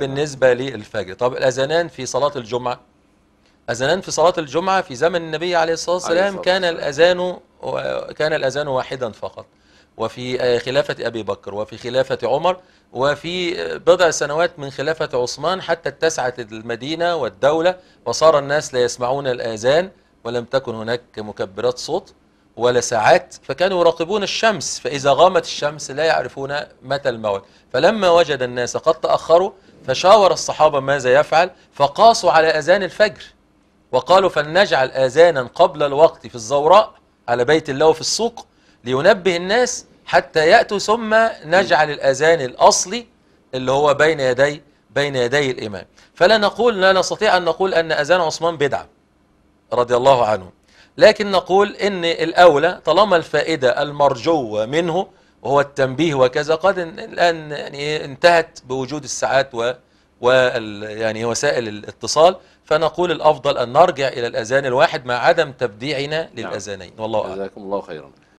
بالنسبة للفجر طب الأذانان في صلاة الجمعة أذانان في صلاة الجمعة في زمن النبي عليه الصلاة والسلام كان الأذان كان الأذان واحدا فقط وفي آه، خلافة أبي بكر وفي خلافة عمر وفي آه، بضع سنوات من خلافة عثمان حتى اتسعت المدينة والدولة وصار الناس لا يسمعون الأذان ولم تكن هناك مكبرات صوت ولا ساعات فكانوا يراقبون الشمس فإذا غامت الشمس لا يعرفون متى الموت فلما وجد الناس قد تأخروا فشاور الصحابة ماذا يفعل فقاسوا على أذان الفجر وقالوا فلنجعل آذانا قبل الوقت في الزوراء على بيت الله في السوق لينبه الناس حتى يأتوا ثم نجعل الأذان الأصلي اللي هو بين يدي بين يدي الإمام فلا نقول لا نستطيع أن نقول أن أذان عثمان بدعة رضي الله عنه لكن نقول إن الأولى طالما الفائدة المرجوة منه وهو التنبيه وكذا قد الآن يعني انتهت بوجود الساعات و وال يعني وسائل الاتصال فنقول الافضل ان نرجع الى الاذان الواحد مع عدم تبديعنا نعم. للاذانين والله اعلم جزاكم الله خيرا